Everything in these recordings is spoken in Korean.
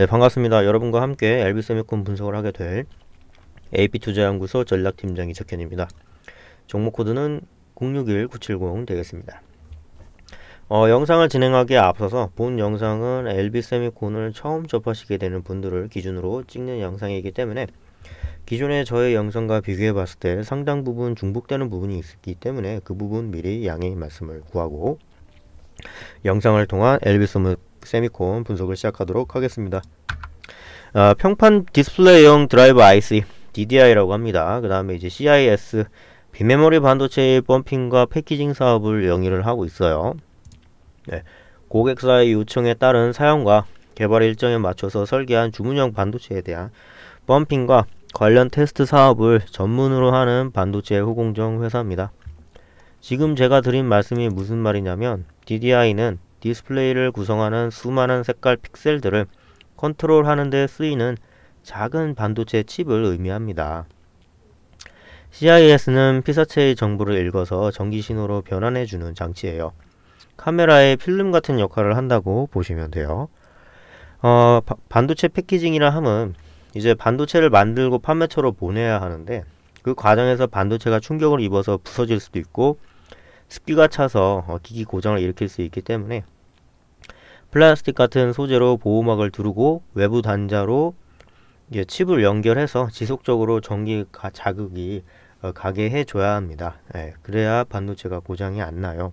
네, 반갑습니다. 여러분과 함께 엘비세미콘 분석을 하게 될 AP투자연구소 전략팀장 이석현입니다. 종목 코드는 061970 되겠습니다. 어, 영상을 진행하기에 앞서서 본 영상은 엘비세미콘을 처음 접하시게 되는 분들을 기준으로 찍는 영상이기 때문에 기존의 저의 영상과 비교해 봤을 때 상당 부분 중복되는 부분이 있기 때문에 그 부분 미리 양해 말씀을 구하고 영상을 통한 엘비스 세미콘 분석을 시작하도록 하겠습니다. 어, 평판 디스플레이형 드라이브 IC DDI라고 합니다. 그 다음에 이제 CIS 비메모리 반도체의 펌핑과 패키징 사업을 영위를 하고 있어요. 네, 고객사의 요청에 따른 사용과 개발 일정에 맞춰서 설계한 주문형 반도체에 대한 펌핑과 관련 테스트 사업을 전문으로 하는 반도체 후공정 회사입니다. 지금 제가 드린 말씀이 무슨 말이냐면 DDI는 디스플레이를 구성하는 수많은 색깔 픽셀들을 컨트롤하는 데 쓰이는 작은 반도체 칩을 의미합니다. CIS는 피사체의 정보를 읽어서 전기신호로 변환해주는 장치예요. 카메라의 필름 같은 역할을 한다고 보시면 돼요. 어, 바, 반도체 패키징이라 함은 이제 반도체를 만들고 판매처로 보내야 하는데 그 과정에서 반도체가 충격을 입어서 부서질 수도 있고 습기가 차서 어, 기기 고장을 일으킬 수 있기 때문에 플라스틱 같은 소재로 보호막을 두르고 외부 단자로 칩을 연결해서 지속적으로 전기 자극이 어, 가게 해줘야 합니다. 예, 그래야 반도체가 고장이 안 나요.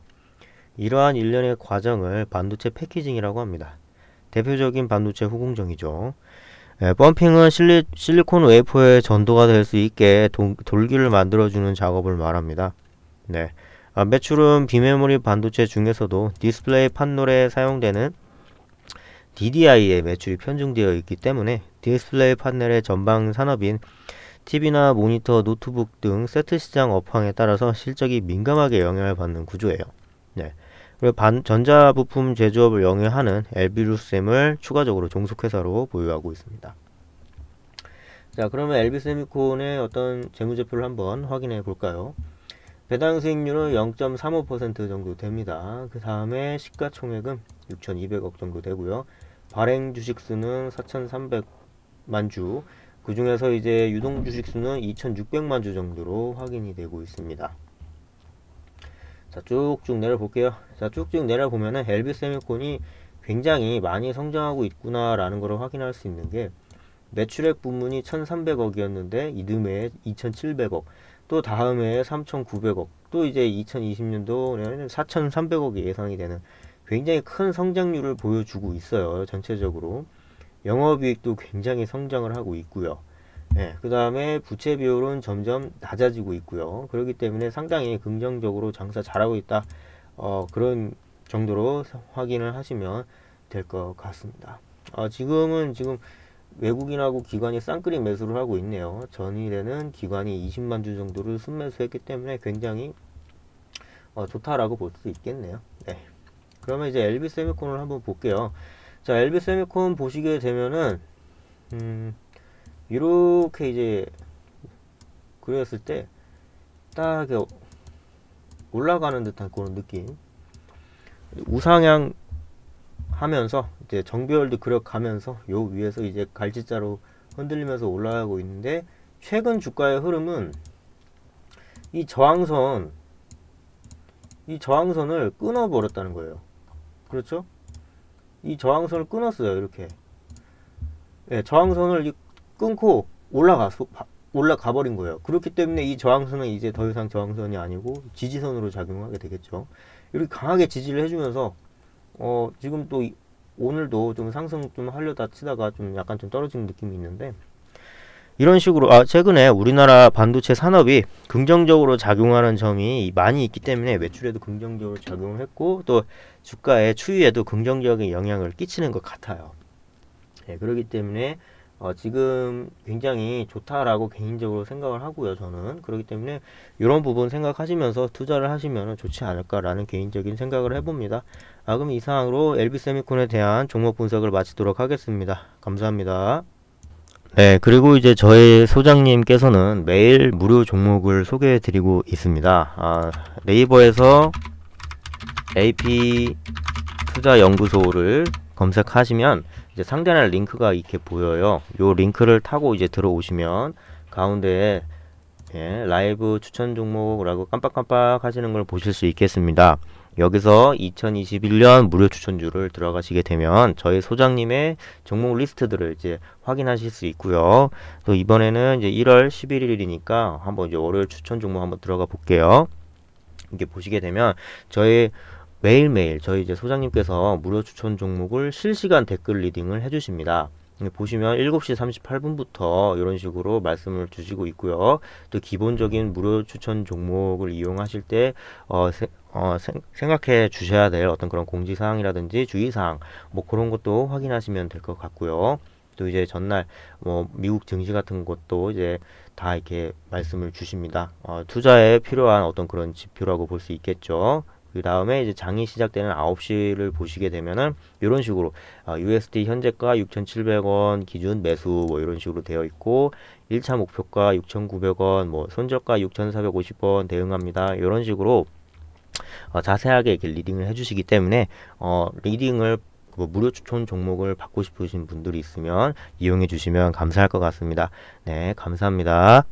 이러한 일련의 과정을 반도체 패키징이라고 합니다. 대표적인 반도체 후공정이죠. 예, 펌핑은 실리, 실리콘 웨이퍼의 전도가 될 수 있게 도, 돌기를 만들어주는 작업을 말합니다. 네. 아, 매출은 비메모리 반도체 중에서도 디스플레이 판놀에 사용되는 DDI에 매출이 편중되어 있기 때문에 디스플레이 판넬의 전방 산업인 TV나 모니터, 노트북 등 세트 시장 업황에 따라서 실적이 민감하게 영향을 받는 구조예요. 네. 그리고 반, 전자부품 제조업을 영위하는 엘비루셈을 추가적으로 종속회사로 보유하고 있습니다. 자, 그러면 엘비세미콘의 어떤 재무제표를 한번 확인해 볼까요? 배당 수익률은 0.35% 정도 됩니다. 그 다음에 시가총액은 6,200억 정도 되고요. 발행 주식수는 4,300만 주, 그 중에서 이제 유동 주식수는 2,600만 주 정도로 확인이 되고 있습니다. 자, 쭉쭉 내려볼게요. 자, 쭉쭉 내려보면은 엘비 세미콘이 굉장히 많이 성장하고 있구나라는 걸 확인할 수 있는 게 매출액 부문이 1,300억이었는데 이듬해 2,700억, 또 다음에 3,900억, 또 이제 2020년도에는 4,300억이 예상이 되는 굉장히 큰 성장률을 보여주고 있어요. 전체적으로. 영업이익도 굉장히 성장을 하고 있고요. 예, 그 다음에 부채 비율은 점점 낮아지고 있고요. 그렇기 때문에 상당히 긍정적으로 장사 잘하고 있다. 어, 그런 정도로 확인을 하시면 될 것 같습니다. 어, 지금은 지금 외국인하고 기관이 쌍끌이 매수를 하고 있네요. 전일에는 기관이 20만 주 정도를 순매수했기 때문에 굉장히 어, 좋다라고 볼 수 있겠네요. 네. 그러면 이제 LB 세미콘을 한번 볼게요. 자, LB 세미콘 보시게 되면은 음, 이렇게 이제 그렸을 때 딱 올라가는 듯한 그런 느낌. 우상향 하면서 이제 정비월도 그려가면서 요 위에서 이제 갈지자로 흔들리면서 올라가고 있는데 최근 주가의 흐름은 이 저항선 이 저항선을 끊어 버렸다는 거예요 그렇죠 이 저항선을 끊었어요 이렇게 예, 저항선을 끊고 올라가서 올라가 버린 거예요 그렇기 때문에 이 저항선은 이제 더 이상 저항선이 아니고 지지선으로 작용하게 되겠죠 이렇게 강하게 지지를 해주면서 어, 지금 또 이, 오늘도 좀 상승 좀 하려다 치다가 좀 약간 좀 떨어진 느낌이 있는데 이런 식으로 아 최근에 우리나라 반도체 산업이 긍정적으로 작용하는 점이 많이 있기 때문에 매출에도 긍정적으로 작용을 했고 또 주가의 추이에도 긍정적인 영향을 끼치는 것 같아요. 예, 그렇기 때문에 어, 지금 굉장히 좋다라고 개인적으로 생각을 하고요, 저는. 그렇기 때문에 이런 부분 생각하시면서 투자를 하시면 좋지 않을까라는 개인적인 생각을 해봅니다. 아, 그럼 이상으로 LB 세미콘에 대한 종목 분석을 마치도록 하겠습니다. 감사합니다. 네, 그리고 이제 저희 소장님께서는 매일 무료 종목을 소개해 드리고 있습니다. 아, 네이버에서 AP 투자연구소를 검색하시면 이제 상단에 링크가 이렇게 보여요. 요 링크를 타고 이제 들어오시면 가운데에 예, 라이브 추천 종목이라고 깜빡깜빡 하시는 걸 보실 수 있겠습니다. 여기서 2021년 무료 추천주를 들어가시게 되면 저희 소장님의 종목 리스트들을 이제 확인하실 수 있고요. 또 이번에는 이제 1월 11일이니까 한번 이제 월요일 추천 종목 한번 들어가 볼게요. 이게 보시게 되면 저희 매일매일 저희 이제 소장님께서 무료 추천 종목을 실시간 댓글 리딩을 해주십니다. 네, 보시면 7시 38분부터 이런 식으로 말씀을 주시고 있고요. 또 기본적인 무료 추천 종목을 이용하실 때 어, 세, 어, 생, 생각해 주셔야 될 어떤 그런 공지사항이라든지 주의사항 뭐 그런 것도 확인하시면 될 것 같고요. 또 이제 전날 뭐 미국 증시 같은 것도 이제 다 이렇게 말씀을 주십니다. 어, 투자에 필요한 어떤 그런 지표라고 볼 수 있겠죠. 그 다음에 이제 장이 시작되는 9시를 보시게 되면은 이런 식으로 아, 어, USD 현재가 6,700원 기준 매수 뭐 이런 식으로 되어 있고 1차 목표가 6,900원 뭐 손절가 6,450원 대응합니다. 이런 식으로 어, 자세하게 이렇게 리딩을 해주시기 때문에 어, 리딩을 뭐 무료 추천 종목을 받고 싶으신 분들이 있으면 이용해 주시면 감사할 것 같습니다. 네, 감사합니다.